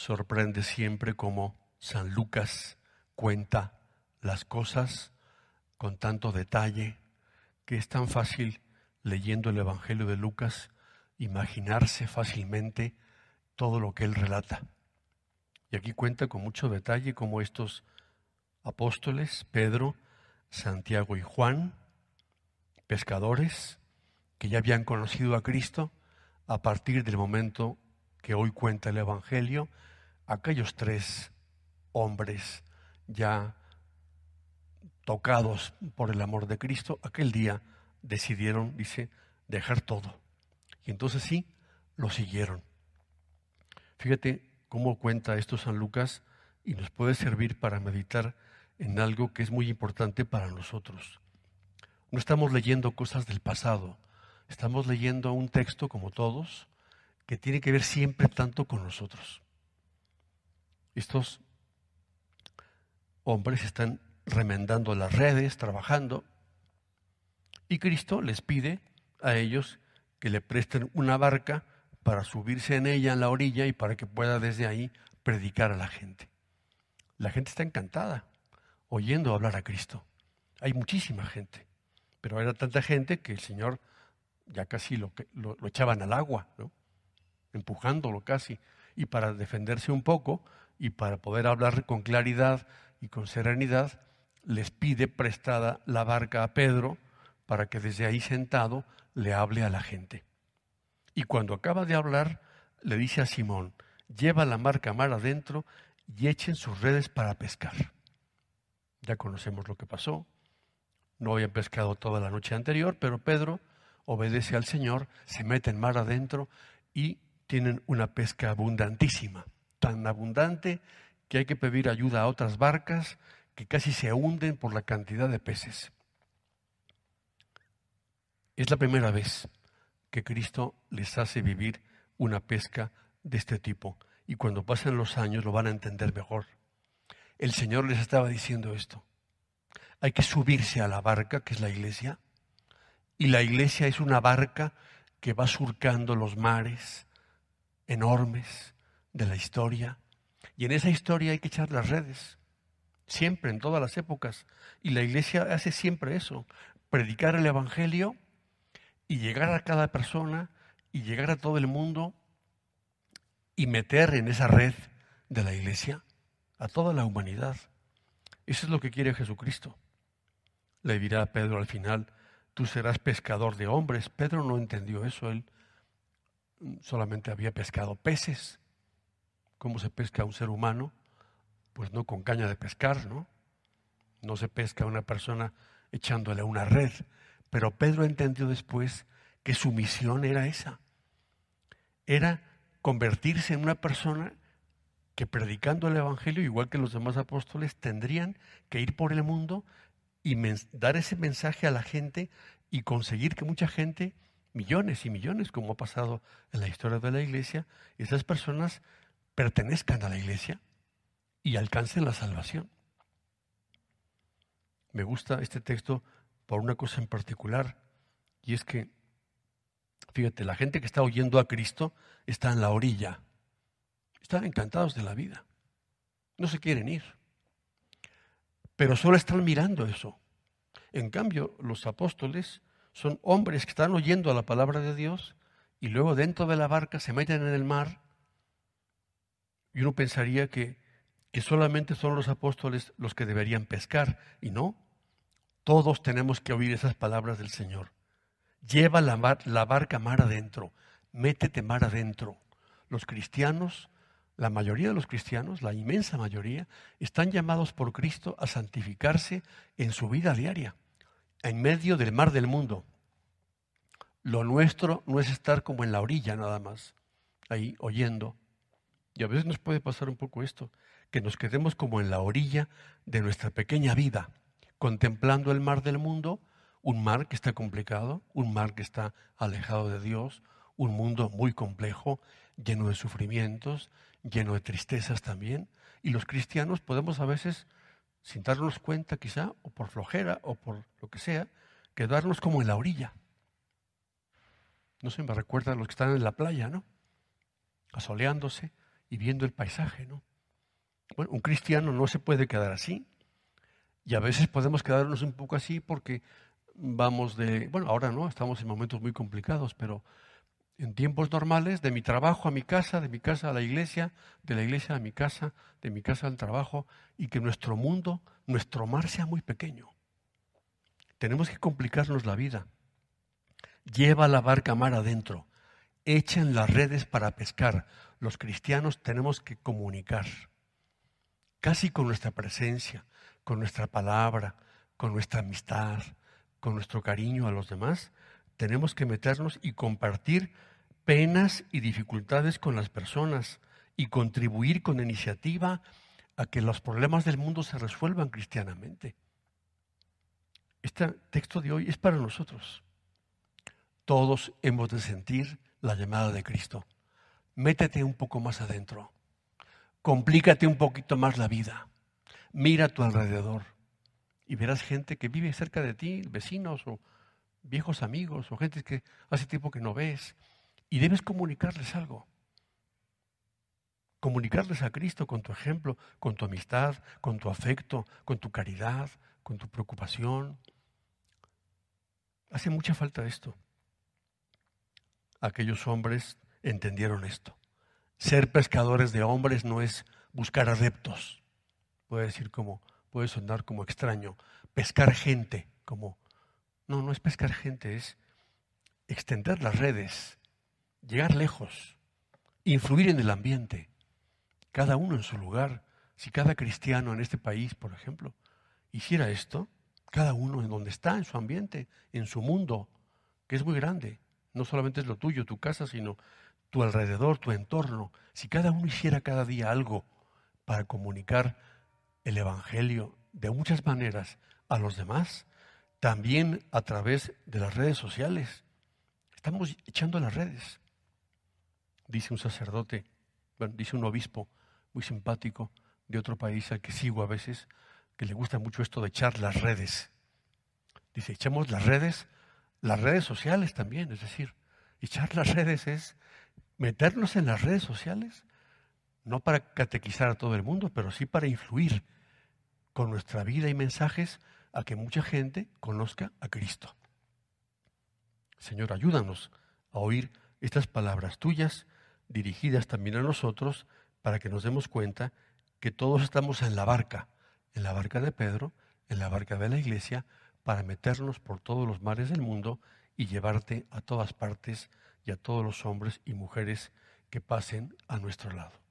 sorprende siempre cómo San Lucas cuenta las cosas con tanto detalle que es tan fácil leyendo el Evangelio de Lucas imaginarse fácilmente todo lo que él relata. Y aquí cuenta con mucho detalle cómo estos apóstoles, Pedro, Santiago y Juan, pescadores, que ya habían conocido a Cristo, a partir del momento que hoy cuenta el Evangelio, aquellos tres hombres ya tocados por el amor de Cristo, aquel día decidieron, dice, dejar todo. Y entonces sí, lo siguieron. Fíjate cómo cuenta esto San Lucas y nos puede servir para meditar en algo que es muy importante para nosotros. No estamos leyendo cosas del pasado, estamos leyendo un texto como todos que tiene que ver siempre tanto con nosotros. Estos hombres están remendando las redes, trabajando, y Cristo les pide a ellos que le presten una barca para subirse en ella en la orilla y para que pueda desde ahí predicar a la gente. La gente está encantada oyendo hablar a Cristo. Hay muchísima gente, pero era tanta gente que el Señor ya casi lo, lo echaban al agua, ¿no? empujándolo casi, y para defenderse un poco y para poder hablar con claridad y con serenidad, les pide prestada la barca a Pedro para que desde ahí sentado le hable a la gente. Y cuando acaba de hablar, le dice a Simón, lleva la marca mar adentro y echen sus redes para pescar. Ya conocemos lo que pasó. No habían pescado toda la noche anterior, pero Pedro obedece al Señor, se mete en mar adentro y tienen una pesca abundantísima, tan abundante que hay que pedir ayuda a otras barcas que casi se hunden por la cantidad de peces. Es la primera vez que Cristo les hace vivir una pesca de este tipo y cuando pasen los años lo van a entender mejor. El Señor les estaba diciendo esto. Hay que subirse a la barca, que es la iglesia, y la iglesia es una barca que va surcando los mares, enormes de la historia. Y en esa historia hay que echar las redes, siempre, en todas las épocas. Y la iglesia hace siempre eso, predicar el Evangelio y llegar a cada persona y llegar a todo el mundo y meter en esa red de la iglesia a toda la humanidad. Eso es lo que quiere Jesucristo. Le dirá a Pedro al final, tú serás pescador de hombres. Pedro no entendió eso, él solamente había pescado peces. ¿Cómo se pesca un ser humano? Pues no con caña de pescar, ¿no? No se pesca a una persona echándole una red. Pero Pedro entendió después que su misión era esa. Era convertirse en una persona que predicando el Evangelio, igual que los demás apóstoles, tendrían que ir por el mundo y dar ese mensaje a la gente y conseguir que mucha gente millones y millones, como ha pasado en la historia de la iglesia, esas personas pertenezcan a la iglesia y alcancen la salvación. Me gusta este texto por una cosa en particular, y es que, fíjate, la gente que está oyendo a Cristo está en la orilla, están encantados de la vida, no se quieren ir, pero solo están mirando eso. En cambio, los apóstoles son hombres que están oyendo a la palabra de Dios y luego dentro de la barca se meten en el mar. Y uno pensaría que, solamente son los apóstoles los que deberían pescar, y no. Todos tenemos que oír esas palabras del Señor. Lleva la, la barca mar adentro, métete mar adentro. Los cristianos, la mayoría de los cristianos, la inmensa mayoría, están llamados por Cristo a santificarse en su vida diaria en medio del mar del mundo. Lo nuestro no es estar como en la orilla nada más, ahí oyendo. Y a veces nos puede pasar un poco esto, que nos quedemos como en la orilla de nuestra pequeña vida, contemplando el mar del mundo, un mar que está complicado, un mar que está alejado de Dios, un mundo muy complejo, lleno de sufrimientos, lleno de tristezas también. Y los cristianos podemos a veces sin darnos cuenta quizá, o por flojera, o por lo que sea, quedarnos como en la orilla. No se me recuerda a los que están en la playa, ¿no? Asoleándose y viendo el paisaje, ¿no? Bueno, un cristiano no se puede quedar así. Y a veces podemos quedarnos un poco así porque vamos de, bueno, ahora no, estamos en momentos muy complicados, pero en tiempos normales, de mi trabajo a mi casa, de mi casa a la iglesia, de la iglesia a mi casa, de mi casa al trabajo, y que nuestro mundo, nuestro mar sea muy pequeño. Tenemos que complicarnos la vida. Lleva la barca mar adentro, echen las redes para pescar. Los cristianos tenemos que comunicar, casi con nuestra presencia, con nuestra palabra, con nuestra amistad, con nuestro cariño a los demás, tenemos que meternos y compartir penas y dificultades con las personas y contribuir con iniciativa a que los problemas del mundo se resuelvan cristianamente. Este texto de hoy es para nosotros. Todos hemos de sentir la llamada de Cristo. Métete un poco más adentro. Complícate un poquito más la vida. Mira a tu alrededor y verás gente que vive cerca de ti, vecinos o viejos amigos o gente que hace tiempo que no ves y debes comunicarles algo. Comunicarles a Cristo con tu ejemplo, con tu amistad, con tu afecto, con tu caridad, con tu preocupación. Hace mucha falta esto. Aquellos hombres entendieron esto. Ser pescadores de hombres no es buscar adeptos. Puede decir como, puede sonar como extraño. Pescar gente, como, no, no es pescar gente, es extender las redes, llegar lejos, influir en el ambiente, cada uno en su lugar. Si cada cristiano en este país, por ejemplo, hiciera esto, cada uno en donde está, en su ambiente, en su mundo, que es muy grande, no solamente es lo tuyo, tu casa, sino tu alrededor, tu entorno. Si cada uno hiciera cada día algo para comunicar el Evangelio de muchas maneras a los demás, también a través de las redes sociales. Estamos echando las redes dice un sacerdote, bueno, dice un obispo muy simpático de otro país al que sigo a veces, que le gusta mucho esto de echar las redes. Dice, echemos las redes, las redes sociales también, es decir, echar las redes es meternos en las redes sociales, no para catequizar a todo el mundo, pero sí para influir con nuestra vida y mensajes a que mucha gente conozca a Cristo. Señor, ayúdanos a oír estas palabras tuyas dirigidas también a nosotros para que nos demos cuenta que todos estamos en la barca, en la barca de Pedro, en la barca de la iglesia, para meternos por todos los mares del mundo y llevarte a todas partes y a todos los hombres y mujeres que pasen a nuestro lado.